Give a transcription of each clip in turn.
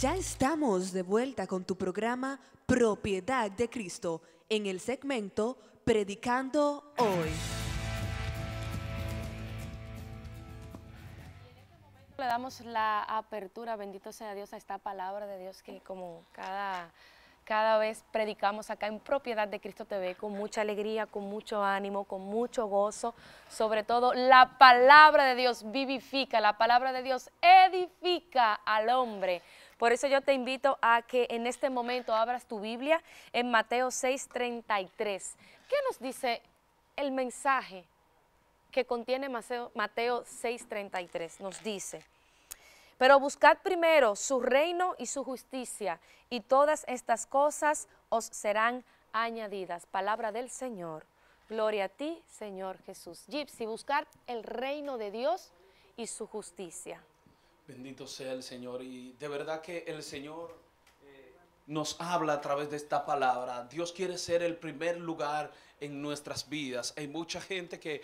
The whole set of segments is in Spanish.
Ya estamos de vuelta con tu programa Propiedad de Cristo en el segmento Predicando hoy. Le damos la apertura, bendito sea Dios, a esta palabra de Dios que como cada, cada vez predicamos acá en Propiedad de Cristo TV con mucha alegría, con mucho ánimo, con mucho gozo. Sobre todo la palabra de Dios vivifica, la palabra de Dios edifica al hombre. Por eso yo te invito a que en este momento abras tu Biblia en Mateo 6:33. ¿Qué nos dice el mensaje que contiene Mateo, 6:33? Nos dice, pero buscad primero su reino y su justicia, y todas estas cosas os serán añadidas. Palabra del Señor. Gloria a ti, Señor Jesús. Gipsy, buscar el reino de Dios y su justicia. Bendito sea el Señor. Y de verdad que el Señor eh, nos habla a través de esta palabra. Dios quiere ser el primer lugar en nuestras vidas. Hay mucha gente que,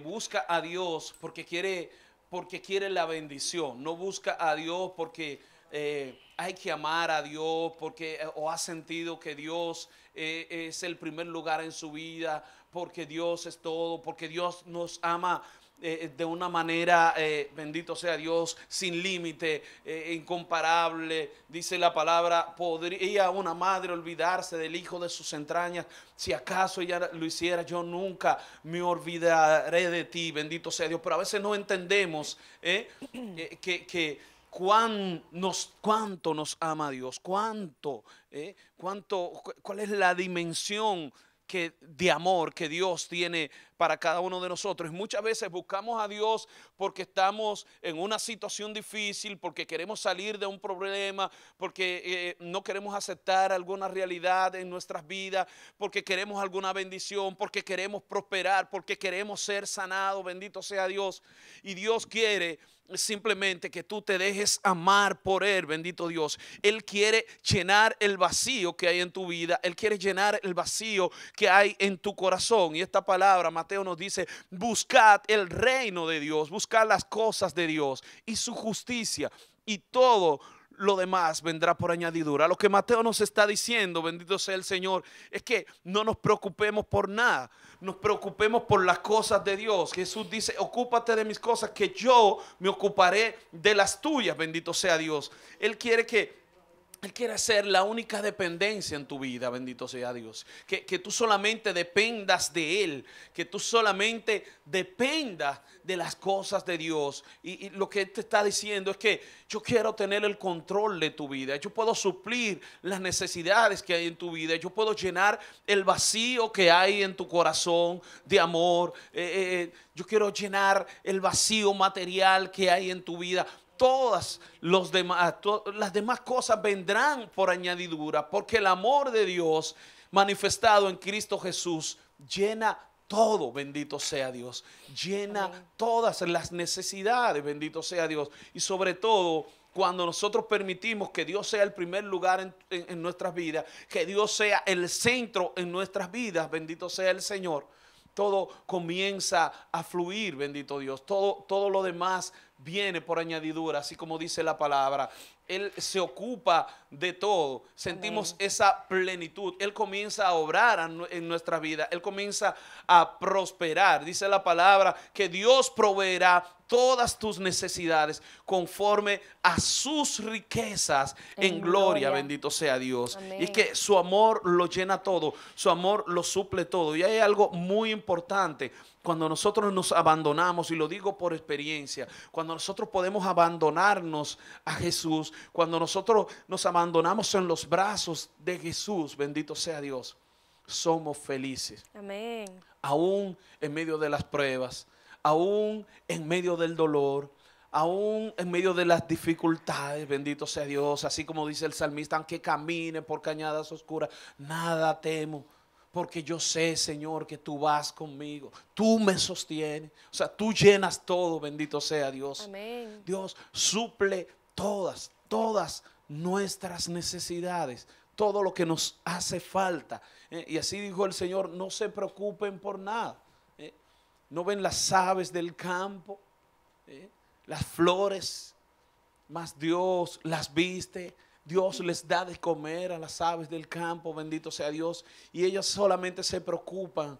busca a Dios porque quiere, porque quiere la bendición. No busca a Dios porque... Eh, hay que amar a Dios porque eh, o ha sentido que Dios es el primer lugar en su vida, porque Dios es todo, porque Dios nos ama eh, eh, de una manera, eh, bendito sea Dios, sin límite, incomparable. Dice la palabra, ¿podría una madre olvidarse del hijo de sus entrañas? Si acaso ella lo hiciera, yo nunca me olvidaré de ti, bendito sea Dios. Pero a veces no entendemos que, nos, cuánto nos ama Dios, cuánto, cuánto, cuál es la dimensión que, de amor que Dios tiene para cada uno de nosotros. Muchas veces buscamos a Dios porque estamos en una situación difícil, porque queremos salir de un problema, porque eh, no queremos aceptar alguna realidad en nuestras vidas, porque queremos alguna bendición, porque queremos prosperar, porque queremos ser sanados, bendito sea Dios. Y Dios quiere simplemente que tú te dejes amar por Él, bendito Dios. Él quiere llenar el vacío que hay en tu vida, Él quiere llenar el vacío que hay en tu corazón. Y esta palabra, Mateo nos dice, buscad el reino de Dios, buscad las cosas de Dios y su justicia y todo lo demás vendrá por añadidura. Lo que Mateo nos está diciendo, bendito sea el Señor, es que no nos preocupemos por nada, nos preocupemos por las cosas de Dios. Jesús dice, ocúpate de mis cosas, que yo me ocuparé de las tuyas, bendito sea Dios. Él quiere que él quiere ser la única dependencia en tu vida, bendito sea Dios. Que, tú solamente dependas de Él, que tú solamente dependas de las cosas de Dios. Y, lo que Él te está diciendo es que yo quiero tener el control de tu vida, yo puedo suplir las necesidades que hay en tu vida, yo puedo llenar el vacío que hay en tu corazón de amor, eh, eh, eh, yo quiero llenar el vacío material que hay en tu vida todas las demás cosas vendrán por añadidura, porque el amor de Dios manifestado en Cristo Jesús llena todo, bendito sea Dios, llena todas las necesidades, bendito sea Dios, y sobre todo cuando nosotros permitimos que Dios sea el primer lugar en, nuestras vidas, que Dios sea el centro en nuestras vidas, bendito sea el Señor todo comienza a fluir, bendito Dios. Todo, todo lo demás viene por añadidura, así como dice la palabra. Él se ocupa de todo, sentimos esa plenitud. Él comienza a obrar en nuestra vida, Él comienza a prosperar. Dice la palabra que Dios proveerá todas tus necesidades conforme a sus riquezas en, gloria, bendito sea Dios. Y es que su amor lo llena todo, su amor lo suple todo. Y hay algo muy importante cuando nosotros nos abandonamos, y lo digo por experiencia, cuando nosotros podemos abandonarnos a Jesús, cuando nosotros nos abandonamos en los brazos de Jesús, bendito sea Dios, somos felices. Amén. Aún en medio de las pruebas, aún en medio del dolor, aún en medio de las dificultades, bendito sea Dios, así como dice el salmista, aunque camine por cañadas oscuras, nada temo. Porque yo sé, Señor, que tú vas conmigo, tú me sostienes, o sea, tú llenas todo, bendito sea Dios. Amén. Dios suple todas, todas nuestras necesidades, todo lo que nos hace falta. Eh, y así dijo el Señor, no se preocupen por nada. Eh, no ven las aves del campo, eh, las flores, más Dios las viste. Dios les da de comer a las aves del campo, bendito sea Dios, y ellas solamente se preocupan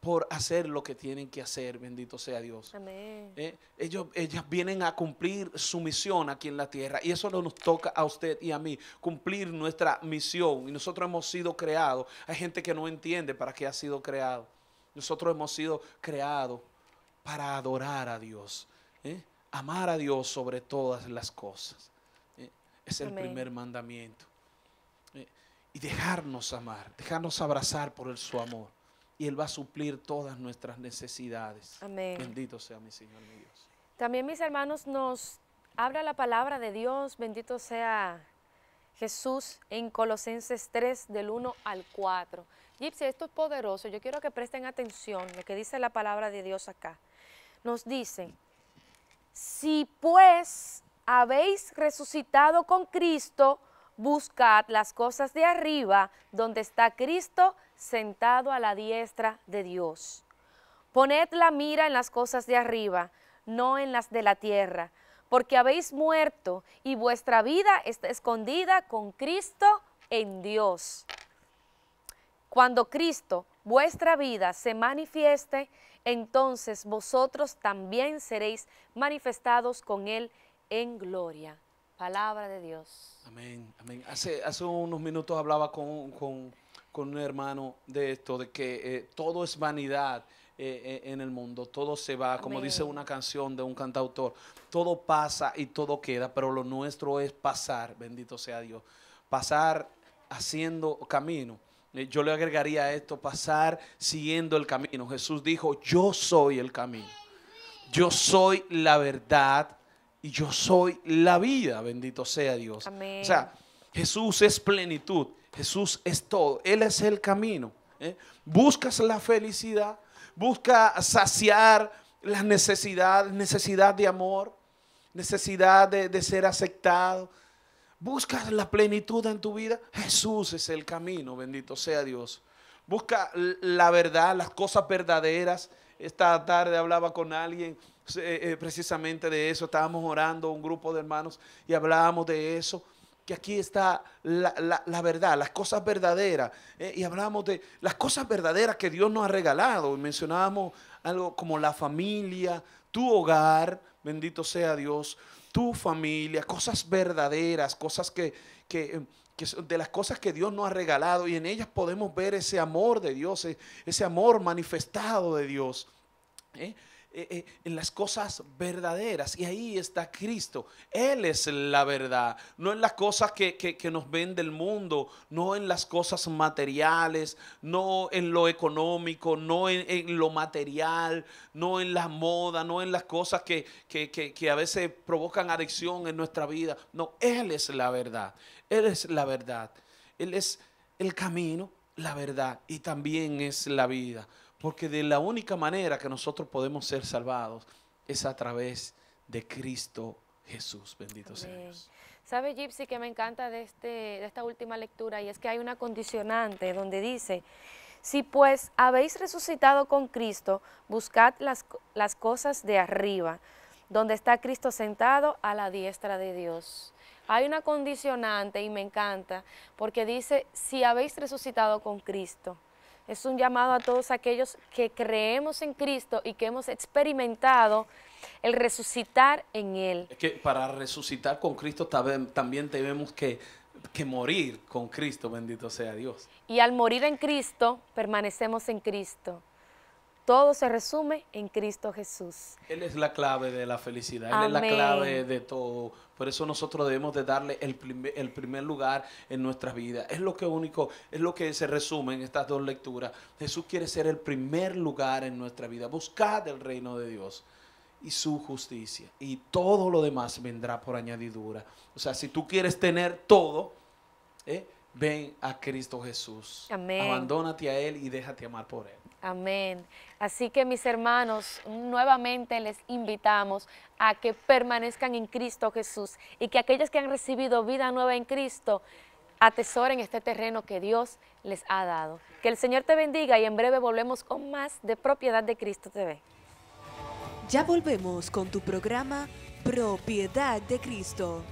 por hacer lo que tienen que hacer, bendito sea Dios. Amén. Eh, ellos, ellas vienen a cumplir su misión aquí en la tierra y eso nos toca a usted y a mí, cumplir nuestra misión. Y nosotros hemos sido creados. Hay gente que no entiende para qué ha sido creado. Nosotros hemos sido creados para adorar a Dios, eh, amar a Dios sobre todas las cosas. Eh. es el primer mandamiento. y dejarnos amar, dejarnos abrazar por el, su amor y Él va a suplir todas nuestras necesidades. Amén. Bendito sea mi Señor, mi Dios. También mis hermanos nos habla la palabra de Dios, bendito sea Jesús en Colosenses 3 del 1 al 4. Yipsi, esto es poderoso, yo quiero que presten atención lo que dice la palabra de Dios acá. Nos dice, si pues habéis resucitado con Cristo, buscad las cosas de arriba, donde está Cristo, sentado a la diestra de Dios. Poned la mira en las cosas de arriba, no en las de la tierra, porque habéis muerto y vuestra vida está escondida con Cristo en Dios. Cuando Cristo, vuestra vida, se manifieste, entonces vosotros también seréis manifestados con Él en gloria. Palabra de Dios. Amén, amén. Hace, hace unos minutos hablaba con con un hermano de esto, de que eh, todo es vanidad eh, eh, en el mundo, todo se va, como dice una canción de un cantautor, todo pasa y todo queda, pero lo nuestro es pasar, bendito sea Dios, pasar haciendo camino. Yo le agregaría a esto, pasar siguiendo el camino. Jesús dijo, yo soy el camino, yo soy la verdad y yo soy la vida, bendito sea Dios. Amén. Jesús es plenitud, Jesús es todo, Él es el camino. ¿eh? Buscas la felicidad, busca saciar las necesidades, necesidad de amor, necesidad de, ser aceptado. Buscas la plenitud en tu vida. Jesús es el camino, bendito sea Dios. Busca la verdad, las cosas verdaderas. Esta tarde hablaba con alguien eh, eh, precisamente de eso. Estábamos orando, un grupo de hermanos, y hablábamos de eso que aquí está la, verdad, las cosas verdaderas. Eh, y hablamos de las cosas verdaderas que Dios nos ha regalado. Y mencionábamos algo como la familia, tu hogar, bendito sea Dios, tu familia, cosas verdaderas, cosas que, que eh, de las cosas que Dios nos ha regalado. Y en ellas podemos ver ese amor de Dios, eh, ese amor manifestado de Dios. Eh, eh, en las cosas verdaderas. Y ahí está Cristo. Él es la verdad. No en las cosas que, nos vende el mundo, no en las cosas materiales, no en lo económico, no en, lo material, no en la moda, no en las cosas que a veces provocan adicción en nuestra vida. No, Él es la verdad. Él es la verdad. Él es el camino, la verdad y también es la vida. Porque de la única manera que nosotros podemos ser salvados es a través de Cristo Jesús. Bendito sea ¿Sabe, Gypsy, que me encanta de, este, esta última lectura? Y es que hay una condicionante donde dice, si pues habéis resucitado con Cristo, buscad las, las cosas de arriba, donde está Cristo sentado a la diestra de Dios. Hay una condicionante y me encanta, porque dice, si habéis resucitado con Cristo es un llamado a todos aquellos que creemos en Cristo y que hemos experimentado el resucitar en Él. para resucitar con Cristo también tenemos que morir con Cristo, bendito sea Dios. Y al morir en Cristo, permanecemos en Cristo todo se resume en Cristo Jesús. Él es la clave de la felicidad, Él es la clave de todo. Por eso nosotros debemos de darle el primer, lugar en nuestra vida. Es lo que único, es lo que se resume en estas dos lecturas. Jesús quiere ser el primer lugar en nuestra vida. Buscar el reino de Dios y su justicia. Y todo lo demás vendrá por añadidura. O sea, si tú quieres tener todo, ¿eh? Ven a Cristo Jesús. Amén. Abandónate a Él y déjate amar por Él. Amén. Así que mis hermanos, nuevamente les invitamos a que permanezcan en Cristo Jesús y que aquellos que han recibido vida nueva en Cristo atesoren este terreno que Dios les ha dado. Que el Señor te bendiga y en breve volvemos con más de Propiedad de Cristo TV. Ya volvemos con tu programa Propiedad de Cristo.